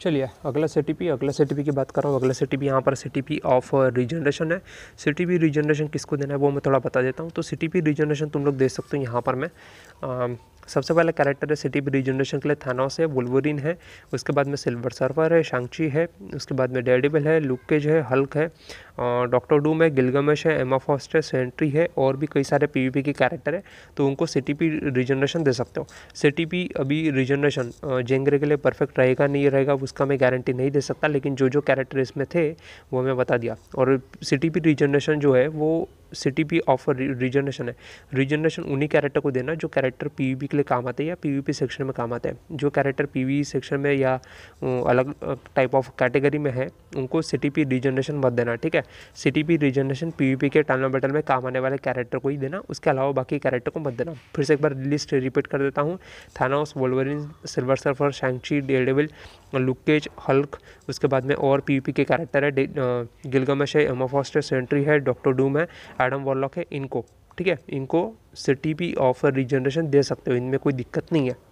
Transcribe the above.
चलिए अगला सी अगला सी की बात कर रहा हूँ अगला सी टी यहाँ पर सी ऑफ रीजनरेशन है सी टी रीजनरेशन किसको देना है वो मैं थोड़ा बता देता हूँ तो सी टी रीजनरेशन तुम लोग दे सकते हो यहाँ पर मैं आ, सबसे पहला कैरेक्टर है सिटी रीजनरेशन के लिए थानोस है वुलवरिन है उसके बाद में सिल्वर सर्वर है शांची है उसके बाद में डेडिबल है लुकेज है हल्क है डॉक्टर डूम है गिलगमेश है एमा है सेंट्री है और भी कई सारे पीवीपी के कैरेक्टर है तो उनको सिटीपी रिजनरेशन दे सकते हो सिटीपी अभी रिजनरेशन जेंगरे के लिए परफेक्ट रहेगा नहीं रहेगा उसका मैं गारंटी नहीं दे सकता लेकिन जो जो कैरेक्टर इसमें थे वो मैं बता दिया और सिटीपी रिजनरेशन जो है वो टी पी ऑफर रिजनरेशन है रिजनरेशन उन्हीं कैरेक्टर को देना जो कैरेक्टर पीवीपी के लिए काम आते हैं या पीवीपी सेक्शन में काम आते हैं जो कैरेक्टर पीवी सेक्शन में या अलग टाइप ऑफ कैटेगरी में है उनको टी पी रिजनरेशन मत देना ठीक है C T P regeneration P के टाइम बैटल में काम आने वाले कैरेक्टर को ही देना उसके अलावा बाकी कैरेक्टर को मत देना फिर से एक बार लिस्ट रिपीट कर देता हूँ Thanos Wolverine Silver Surfer Shang Chi Daredevil Luke Cage Hulk उसके बाद में और पी के कैरेक्टर है गिलगमश है एमा सेंट्री है डॉक्टर डूम है एडम वॉलॉक है इनको ठीक है इनको C T P of regeneration दे सकते हो इनमें कोई दिक्कत नहीं है